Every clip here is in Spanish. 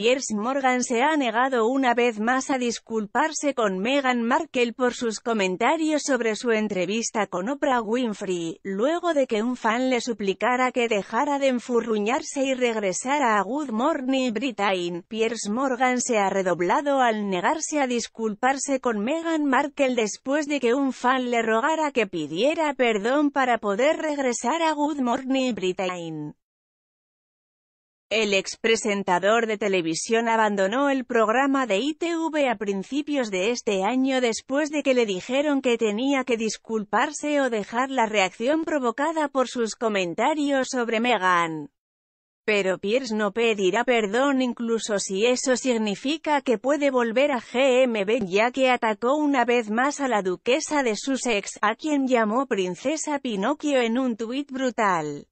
Piers Morgan se ha negado una vez más a disculparse con Meghan Markle por sus comentarios sobre su entrevista con Oprah Winfrey, luego de que un fan le suplicara que dejara de enfurruñarse y regresara a Good Morning Britain. Piers Morgan se ha redoblado al negarse a disculparse con Meghan Markle después de que un fan le rogara que pidiera perdón para poder regresar a Good Morning Britain. El expresentador de televisión abandonó el programa de ITV a principios de este año después de que le dijeron que tenía que disculparse o dejar la reacción provocada por sus comentarios sobre Meghan. Pero Pierce no pedirá perdón incluso si eso significa que puede volver a GMB ya que atacó una vez más a la duquesa de Sussex, a quien llamó princesa Pinocchio en un tuit brutal.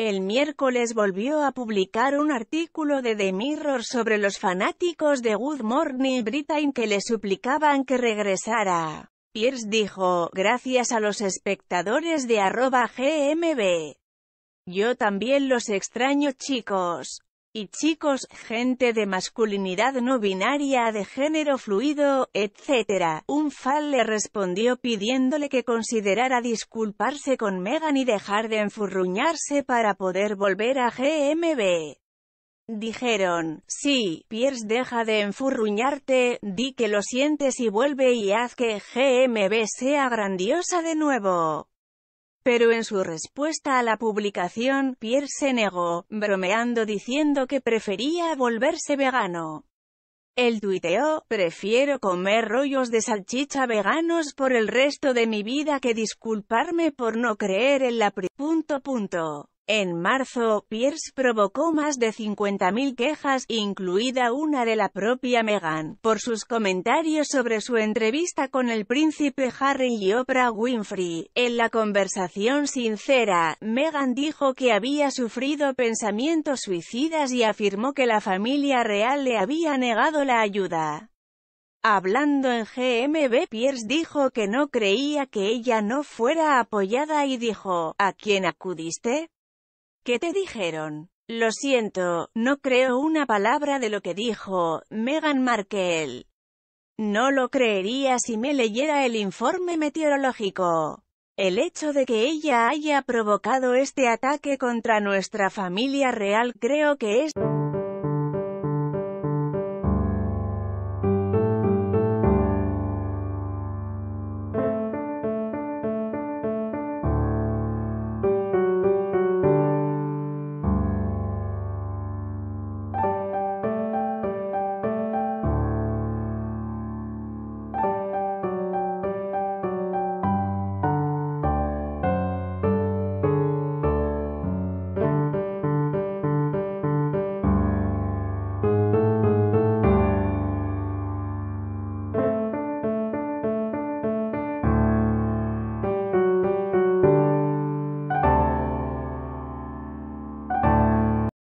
El miércoles volvió a publicar un artículo de The Mirror sobre los fanáticos de Good Morning Britain que le suplicaban que regresara. Pierce dijo, gracias a los espectadores de arroba GMB. Yo también los extraño chicos y chicos, gente de masculinidad no binaria, de género fluido, etcétera. Un fan le respondió pidiéndole que considerara disculparse con Megan y dejar de enfurruñarse para poder volver a GMB. Dijeron, sí, Pierce deja de enfurruñarte, di que lo sientes y vuelve y haz que GMB sea grandiosa de nuevo pero en su respuesta a la publicación, Pierre se negó, bromeando diciendo que prefería volverse vegano. Él tuiteó, prefiero comer rollos de salchicha veganos por el resto de mi vida que disculparme por no creer en la pri... punto. En marzo, Pierce provocó más de 50.000 quejas, incluida una de la propia Meghan, por sus comentarios sobre su entrevista con el príncipe Harry y Oprah Winfrey. En la conversación sincera, Meghan dijo que había sufrido pensamientos suicidas y afirmó que la familia real le había negado la ayuda. Hablando en GMB Pierce dijo que no creía que ella no fuera apoyada y dijo, ¿a quién acudiste? ¿Qué te dijeron? Lo siento, no creo una palabra de lo que dijo Megan Markle. No lo creería si me leyera el informe meteorológico. El hecho de que ella haya provocado este ataque contra nuestra familia real creo que es...